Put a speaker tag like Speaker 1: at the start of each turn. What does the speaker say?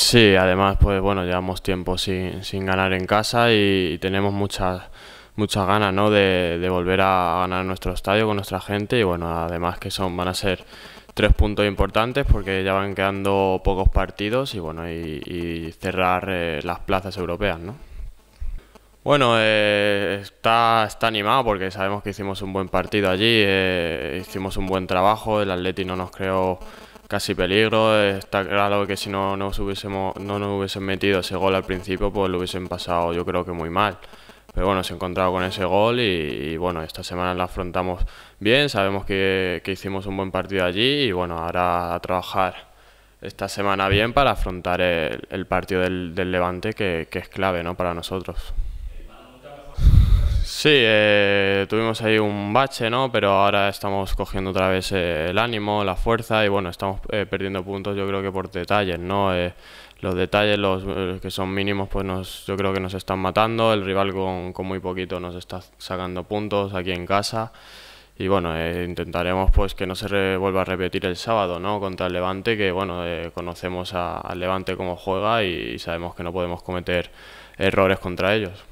Speaker 1: Sí, además, pues bueno, llevamos tiempo sin, sin ganar en casa y, tenemos muchas muchas ganas ¿no? de, volver a ganar nuestro estadio con nuestra gente y bueno, además que son van a ser tres puntos importantes porque ya van quedando pocos partidos y bueno, y, cerrar eh, las plazas europeas, ¿no? Bueno, eh, está, está animado porque sabemos que hicimos un buen partido allí, eh, hicimos un buen trabajo, el Atleti no nos creó casi peligro. Está claro que si no nos, hubiésemos, no nos hubiesen metido ese gol al principio, pues lo hubiesen pasado yo creo que muy mal. Pero bueno, se ha encontrado con ese gol y, bueno, esta semana la afrontamos bien, sabemos que, hicimos un buen partido allí y bueno, ahora a trabajar esta semana bien para afrontar el, partido del, Levante que, que es clave ¿no? para nosotros. Sí, eh, tuvimos ahí un bache, ¿no? Pero ahora estamos cogiendo otra vez eh, el ánimo, la fuerza y bueno, estamos eh, perdiendo puntos yo creo que por detalles, ¿no? los detalles, los, que son mínimos, pues nos, yo creo que nos están matando, el rival con, muy poquito nos está sacando puntos aquí en casa y bueno, intentaremos pues que no se vuelva a repetir el sábado, ¿no? Contra el Levante, que bueno, conocemos al Levante cómo juega y sabemos que no podemos cometer errores contra ellos.